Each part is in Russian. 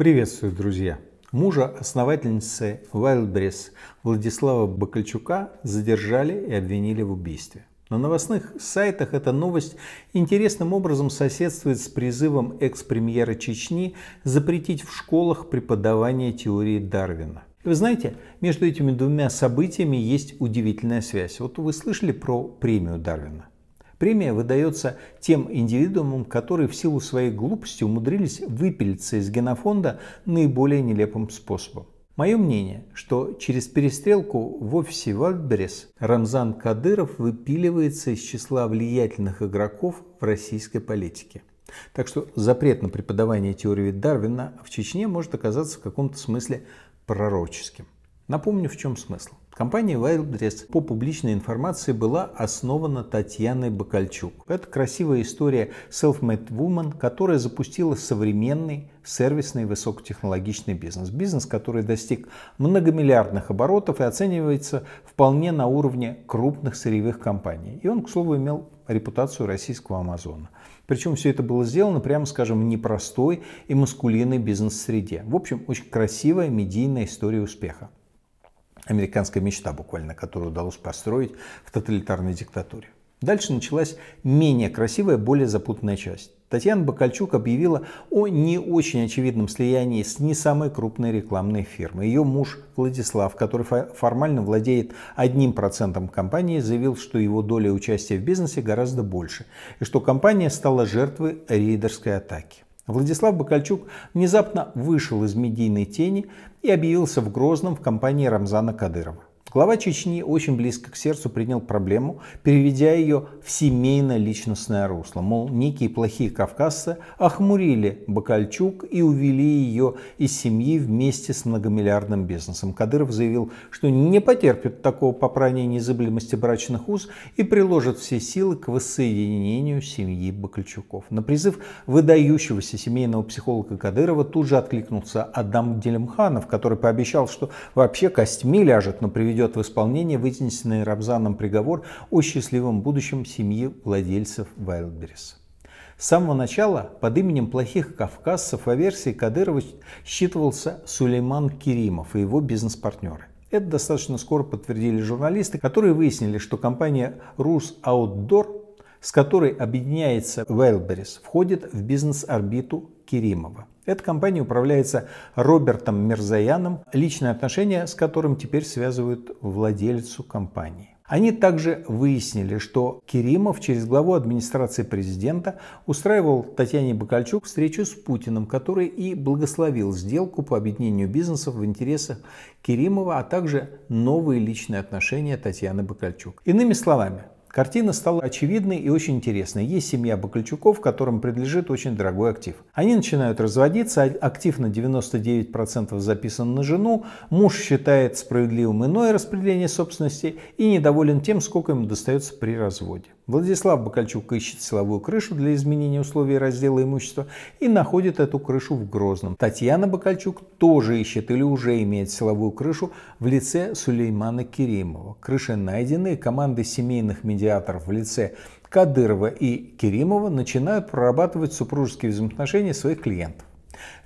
Приветствую, друзья! Мужа основательницы Wildberries Владислава Бакальчука задержали и обвинили в убийстве. На новостных сайтах эта новость интересным образом соседствует с призывом экс-премьера Чечни запретить в школах преподавание теории Дарвина. И вы знаете, между этими двумя событиями есть удивительная связь. Вот вы слышали про премию Дарвина? Премия выдается тем индивидуумам, которые в силу своей глупости умудрились выпилиться из генофонда наиболее нелепым способом. Мое мнение, что через перестрелку в офисе Вальберес Рамзан Кадыров выпиливается из числа влиятельных игроков в российской политике. Так что запрет на преподавание теории Дарвина в Чечне может оказаться в каком-то смысле пророческим. Напомню, в чем смысл. Компания Wildberries по публичной информации была основана Татьяной Бакальчук. Это красивая история self-made woman, которая запустила современный сервисный высокотехнологичный бизнес. Бизнес, который достиг многомиллиардных оборотов и оценивается вполне на уровне крупных сырьевых компаний. И он, к слову, имел репутацию российского Амазона. Причем все это было сделано, прямо скажем, в непростой и маскулинной бизнес-среде. В общем, очень красивая медийная история успеха американская мечта буквально, которую удалось построить в тоталитарной диктатуре. Дальше началась менее красивая, более запутанная часть. Татьяна Бакальчук объявила о не очень очевидном слиянии с не самой крупной рекламной фирмой. Ее муж Владислав, который формально владеет одним процентом компании, заявил, что его доля участия в бизнесе гораздо больше, и что компания стала жертвой рейдерской атаки. Владислав Бакальчук внезапно вышел из медийной тени и объявился в Грозном в компании Рамзана Кадырова. Глава Чечни очень близко к сердцу принял проблему, переведя ее в семейно-личностное русло. Мол, некие плохие кавказцы охмурили Бакальчук и увели ее из семьи вместе с многомиллиардным бизнесом. Кадыров заявил, что не потерпит такого попрания незыблемости брачных уз и приложит все силы к воссоединению семьи Бакальчуков. На призыв выдающегося семейного психолога Кадырова тут же откликнулся Адам Делимханов, который пообещал, что вообще костьми ляжет на приведение приведет в исполнение вынесенный Рамзаном приговор о счастливом будущем семьи владельцев Wildberries. С самого начала под именем плохих кавказцев в версии Кадырова считывался Сулейман Керимов и его бизнес-партнеры. Это достаточно скоро подтвердили журналисты, которые выяснили, что компания «Рус Outdoor», с которой объединяется Wildberries, входит в бизнес-орбиту Керимова. Эта компания управляется Робертом Мерзаяном, личные отношения с которым теперь связывают владельцу компании. Они также выяснили, что Керимов через главу администрации президента устраивал Татьяне Бакальчук встречу с Путиным, который и благословил сделку по объединению бизнесов в интересах Керимова, а также новые личные отношения Татьяны Бакальчук. Иными словами, Картина стала очевидной и очень интересной. Есть семья Бакличуков, которым принадлежит очень дорогой актив. Они начинают разводиться, а актив на 99% записан на жену, муж считает справедливым иное распределение собственности и недоволен тем, сколько ему достается при разводе. Владислав Бакальчук ищет силовую крышу для изменения условий раздела имущества и находит эту крышу в Грозном. Татьяна Бакальчук тоже ищет или уже имеет силовую крышу в лице Сулеймана Керимова. Крыши найдены, команды семейных медиаторов в лице Кадырова и Керимова начинают прорабатывать супружеские взаимоотношения своих клиентов.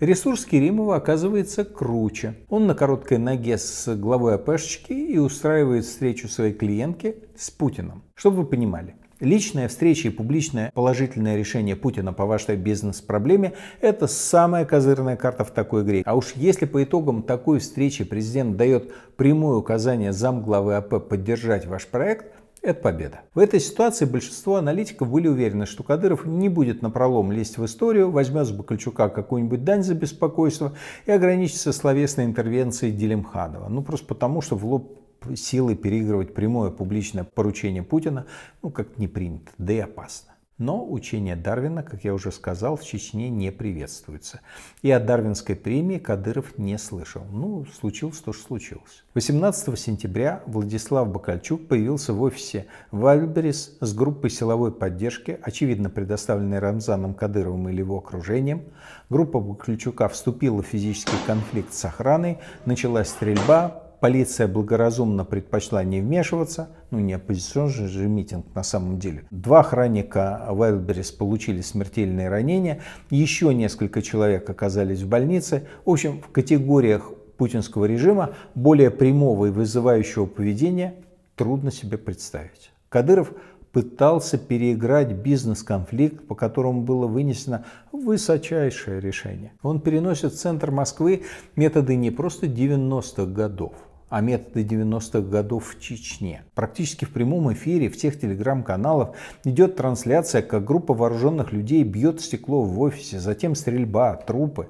Ресурс Керимова оказывается круче. Он на короткой ноге с главой АПшечки и устраивает встречу своей клиентки с Путиным. Чтобы вы понимали, Личная встреча и публичное положительное решение Путина по вашей бизнес-проблеме – это самая козырная карта в такой игре. А уж если по итогам такой встречи президент дает прямое указание замглавы АП поддержать ваш проект – это победа. В этой ситуации большинство аналитиков были уверены, что Кадыров не будет на пролом лезть в историю, возьмет с Бакальчука какую-нибудь дань за беспокойство и ограничится словесной интервенцией Делимханова. Ну просто потому, что в лоб силы переигрывать прямое публичное поручение Путина, ну, как не принято, да и опасно. Но учение Дарвина, как я уже сказал, в Чечне не приветствуется. И о Дарвинской премии Кадыров не слышал. Ну, случилось то, что случилось. 18 сентября Владислав Бакальчук появился в офисе Вальберис с группой силовой поддержки, очевидно предоставленной Рамзаном Кадыровым или его окружением. Группа Бакальчука вступила в физический конфликт с охраной, началась стрельба, Полиция благоразумно предпочла не вмешиваться, ну не оппозиционный же митинг на самом деле. Два охранника Вайлдберрис получили смертельные ранения, еще несколько человек оказались в больнице. В общем, в категориях путинского режима более прямого и вызывающего поведения трудно себе представить. Кадыров пытался переиграть бизнес-конфликт, по которому было вынесено высочайшее решение. Он переносит в центр Москвы методы не просто 90-х годов, а методы 90-х годов в Чечне. Практически в прямом эфире всех телеграм-каналов идет трансляция, как группа вооруженных людей бьет стекло в офисе, затем стрельба, трупы.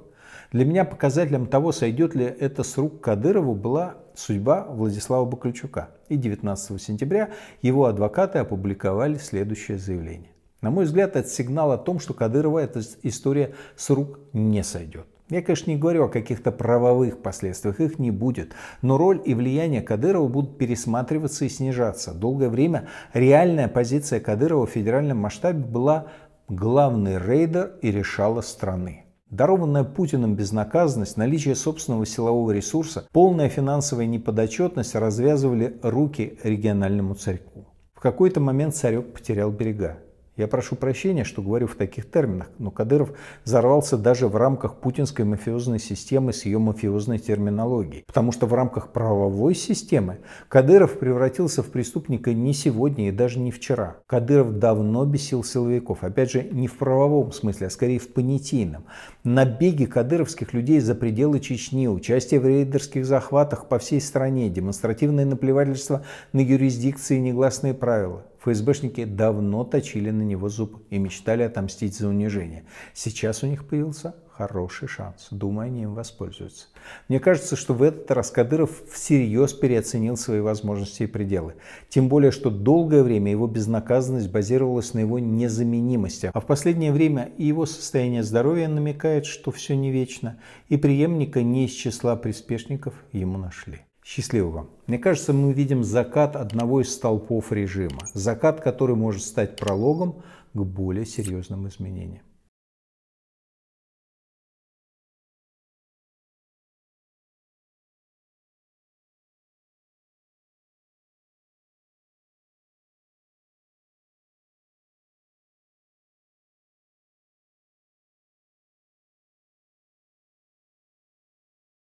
Для меня показателем того, сойдет ли это с рук Кадырову, была судьба Владислава Бакличука. И 19 сентября его адвокаты опубликовали следующее заявление. На мой взгляд, это сигнал о том, что Кадырова эта история с рук не сойдет. Я, конечно, не говорю о каких-то правовых последствиях, их не будет. Но роль и влияние Кадырова будут пересматриваться и снижаться. Долгое время реальная позиция Кадырова в федеральном масштабе была главный рейдер и решала страны. Дарованная Путиным безнаказанность, наличие собственного силового ресурса, полная финансовая неподотчетность развязывали руки региональному царьку. В какой-то момент царек потерял берега. Я прошу прощения, что говорю в таких терминах, но Кадыров взорвался даже в рамках путинской мафиозной системы с ее мафиозной терминологией. Потому что в рамках правовой системы Кадыров превратился в преступника не сегодня и даже не вчера. Кадыров давно бесил силовиков. Опять же, не в правовом смысле, а скорее в понятийном. Набеги кадыровских людей за пределы Чечни, участие в рейдерских захватах по всей стране, демонстративное наплевательство на юрисдикции и негласные правила. ФСБшники давно точили на него зуб и мечтали отомстить за унижение. Сейчас у них появился хороший шанс. Думаю, они им воспользуются. Мне кажется, что в этот раз Кадыров всерьез переоценил свои возможности и пределы. Тем более, что долгое время его безнаказанность базировалась на его незаменимости. А в последнее время и его состояние здоровья намекает, что все не вечно, и преемника не из числа приспешников ему нашли. Счастливого. Мне кажется, мы видим закат одного из столпов режима. Закат, который может стать прологом к более серьезным изменениям.